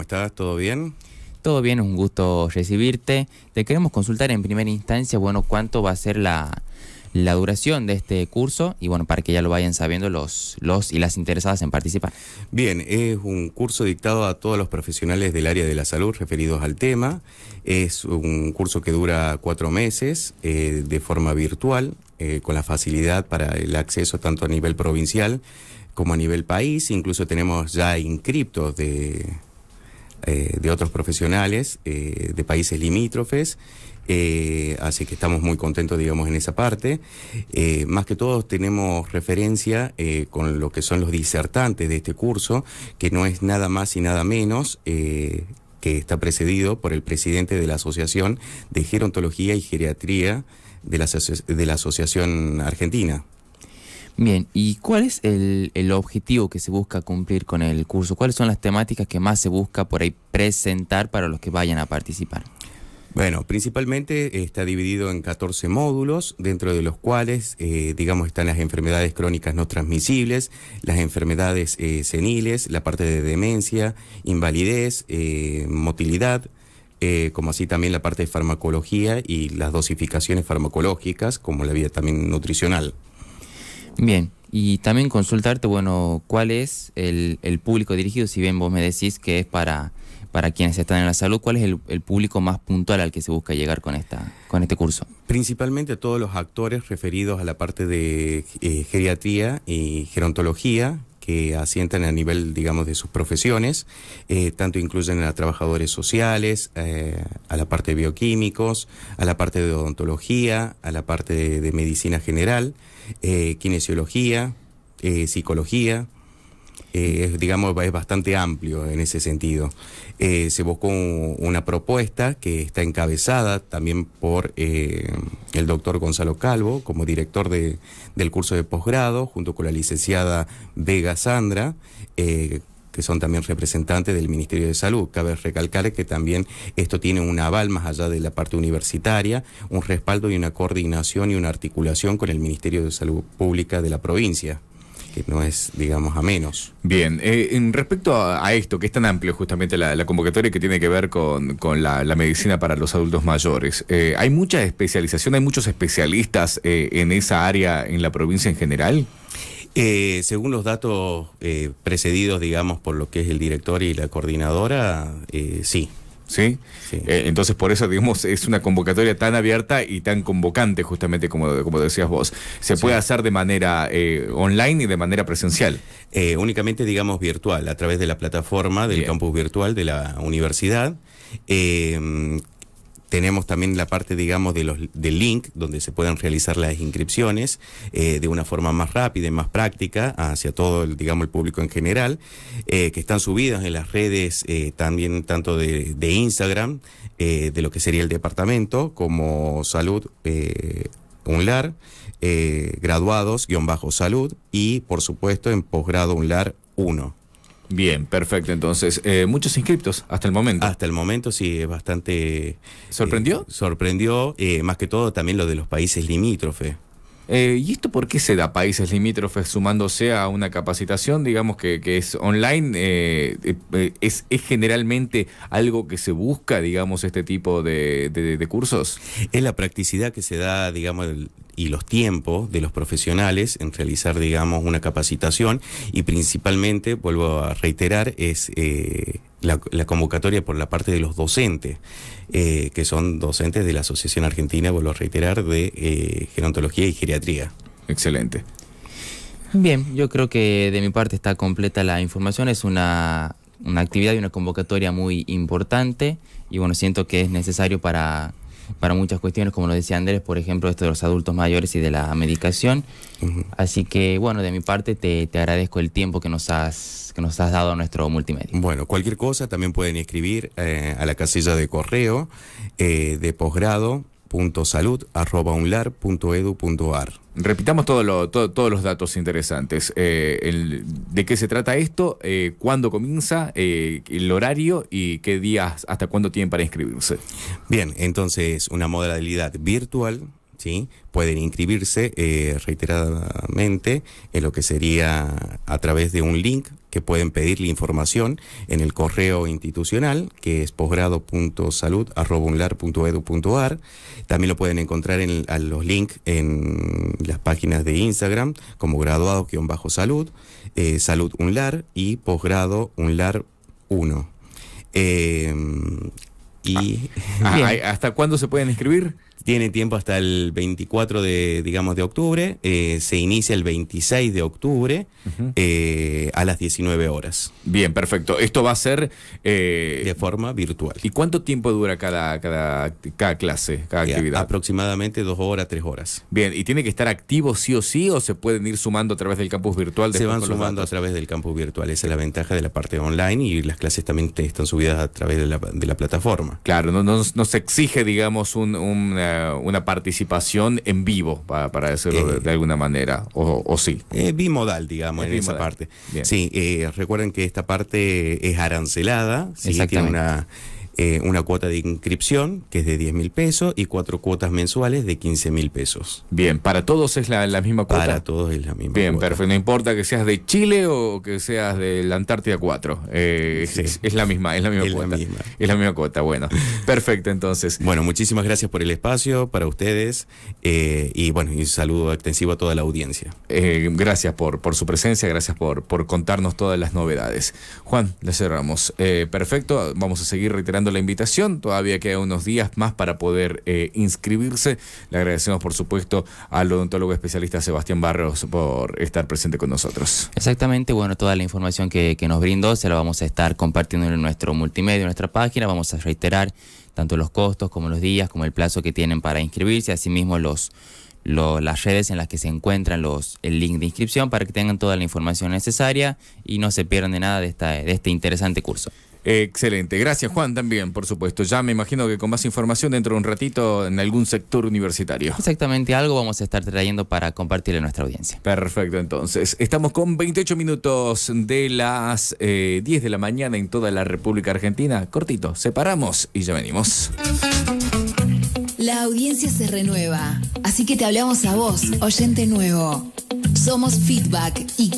¿Cómo estás? ¿Todo bien? Todo bien, un gusto recibirte. Te queremos consultar en primera instancia, bueno, cuánto va a ser la, duración de este curso y bueno, para que ya lo vayan sabiendo los, los y las interesadas en participar. Bien, es un curso dictado a todos los profesionales del área de la salud referidos al tema. Es un curso que dura cuatro meses eh, de forma virtual, eh, con la facilidad para el acceso tanto a nivel provincial como a nivel país. Incluso tenemos ya inscriptos de eh, de otros profesionales eh, de países limítrofes. Eh, así que estamos muy contentos, digamos, en esa parte. más que todo tenemos referencia con lo que son los disertantes de este curso, que no es nada más y nada menos que está precedido por el presidente de la Asociación de Gerontología y Geriatría de la Asociación Argentina. Bien, ¿y cuál es el, objetivo que se busca cumplir con el curso? ¿Cuáles son las temáticas que más se busca por ahí presentar para los que vayan a participar? Bueno, principalmente está dividido en 14 módulos, dentro de los cuales, eh, digamos, están las enfermedades crónicas no transmisibles, las enfermedades eh, seniles, la parte de demencia, invalidez, eh, motilidad, como así también la parte de farmacología y las dosificaciones farmacológicas, como la vida también nutricional. Bien, y también consultarte, bueno, cuál es el, público dirigido, si bien vos me decís que es para, para quienes están en la salud, cuál es el, público más puntual al que se busca llegar con, esta, con este curso. Principalmente todos los actores referidos a la parte de eh, geriatría y gerontología, que asientan a nivel, digamos, de sus profesiones, eh, tanto incluyen a trabajadores sociales, eh, a la parte de bioquímicos, a la parte de odontología, a la parte de, medicina general, eh, kinesiología, psicología, eh, digamos, es bastante amplio en ese sentido. Eh, se buscó una propuesta que está encabezada también por eh, el doctor Gonzalo Calvo como director de, del curso de posgrado, junto con la licenciada Vega Sandra. que son también representantes del Ministerio de Salud. Cabe recalcar que también esto tiene un aval más allá de la parte universitaria, un respaldo y una coordinación y una articulación con el Ministerio de Salud Pública de la provincia que no es, digamos, a menos. Bien, eh, en respecto a, esto, que es tan amplio justamente la, convocatoria que tiene que ver con, la, medicina para los adultos mayores, eh, ¿hay mucha especialización, hay muchos especialistas eh, en esa área en la provincia en general? según los datos precedidos, digamos, por lo que es el director y la coordinadora, eh, sí, ¿sí? Eh, entonces, por eso, digamos, es una convocatoria tan abierta y tan convocante, justamente como, como decías vos. Se puede hacer de manera eh, online y de manera presencial. Eh, únicamente, digamos, virtual, a través de la plataforma del campus virtual de la universidad. Tenemos también la parte, digamos, de los, del link, donde se pueden realizar las inscripciones eh, de una forma más rápida y más práctica hacia todo, el, digamos, el público en general, eh, que están subidas en las redes eh, también tanto de, de Instagram, de lo que sería el departamento, como salud UNLAR, graduados-salud y, por supuesto, en posgrado UNLAR 1. Bien, perfecto. Entonces, eh, muchos inscriptos hasta el momento. Hasta el momento sí, es bastante... ¿Sorprendió? Eh, sorprendió, eh, más que todo también lo de los países limítrofes. Eh, ¿Y esto por qué se da países limítrofes sumándose a una capacitación, digamos, que, es online? Eh, eh, es, generalmente algo que se busca, digamos, este tipo de, cursos? Es la practicidad que se da, digamos, y los tiempos de los profesionales en realizar, digamos, una capacitación y principalmente, vuelvo a reiterar, es la, convocatoria por la parte de los docentes, eh, que son docentes de la Asociación Argentina, vuelvo a reiterar, de eh, gerontología y geriatría. Excelente. Bien, yo creo que de mi parte está completa la información. Es una, una actividad y una convocatoria muy importante y bueno, siento que es necesario para para muchas cuestiones, como lo decía Andrés, por ejemplo, esto de los adultos mayores y de la medicación. Así que, bueno, de mi parte te, te, agradezco el tiempo que nos has que nos has dado a nuestro multimedia. Bueno, cualquier cosa también pueden escribir eh, a la casilla de correo eh, de posgrado www.salud.unlar.edu.ar Repitamos todo lo, todos los datos interesantes. Eh, ¿De qué se trata esto? Eh, ¿Cuándo comienza? Eh, ¿El horario? ¿Y qué días, hasta cuándo tienen para inscribirse? Bien, entonces una modalidad virtual Pueden inscribirse eh, reiteradamente en lo que sería a través de un link que pueden pedirle información en el correo institucional, que es posgrado.salud.unlar.edu.ar. También lo pueden encontrar en los links en las páginas de Instagram, como graduado salud eh, salud unlar y posgrado unlar 1. Eh, y, ah, ah, ¿Hasta cuándo se pueden inscribir? Tiene tiempo hasta el 24 de, digamos, de octubre. Eh, se inicia el 26 de octubre eh, a las 19 horas. Bien, perfecto. Esto va a ser... Eh, de forma virtual. ¿Y cuánto tiempo dura cada, cada, clase, cada actividad? Aproximadamente dos horas, tres horas. Bien, ¿y tiene que estar activo sí o sí o se pueden ir sumando a través del campus virtual? Se van sumando a través del campus virtual. Esa es la ventaja de la parte online y las clases también están subidas a través de la, plataforma. Claro, no, no, se exige, digamos, un una, participación en vivo, para, para decirlo eh. de, alguna manera, o, o sí. Eh, bimodal, digamos, en esa parte. Sí, eh, recuerden que esta parte es arancelada, sí, tiene una eh, una cuota de inscripción que es de 10 mil pesos y cuatro cuotas mensuales de 15 mil pesos. Bien, ¿para todos es la, misma cuota? Para todos es la misma Bien, perfecto. No importa que seas de Chile o que seas de la Antártida 4. Eh, es, la misma, es la misma cuota. La misma. Es la misma cuota, bueno. perfecto, entonces. Bueno, muchísimas gracias por el espacio, para ustedes. Eh, y bueno, un saludo extensivo a toda la audiencia. gracias por, por su presencia, gracias por, por contarnos todas las novedades. Juan, le cerramos. perfecto, vamos a seguir reiterando la invitación. Todavía queda unos días más para poder eh, inscribirse. Le agradecemos, por supuesto, al odontólogo especialista Sebastián Barros por estar presente con nosotros. Exactamente, bueno, toda la información que, nos brindó se la vamos a estar compartiendo en nuestro multimedia, en nuestra página. Vamos a reiterar tanto los costos como los días, como el plazo que tienen para inscribirse, asimismo los las redes en las que se encuentran los, el link de inscripción para que tengan toda la información necesaria y no se pierdan de nada de este interesante curso. Excelente. Gracias, Juan, también, por supuesto. Ya me imagino que con más información dentro de un ratito en algún sector universitario. Exactamente, algo vamos a estar trayendo para compartirle a nuestra audiencia. Perfecto, entonces. Estamos con 28 minutos de las 10 eh, de la mañana en toda la República Argentina. Cortito, separamos y ya venimos. La audiencia se renueva, así que te hablamos a vos, oyente nuevo. Somos Feedback y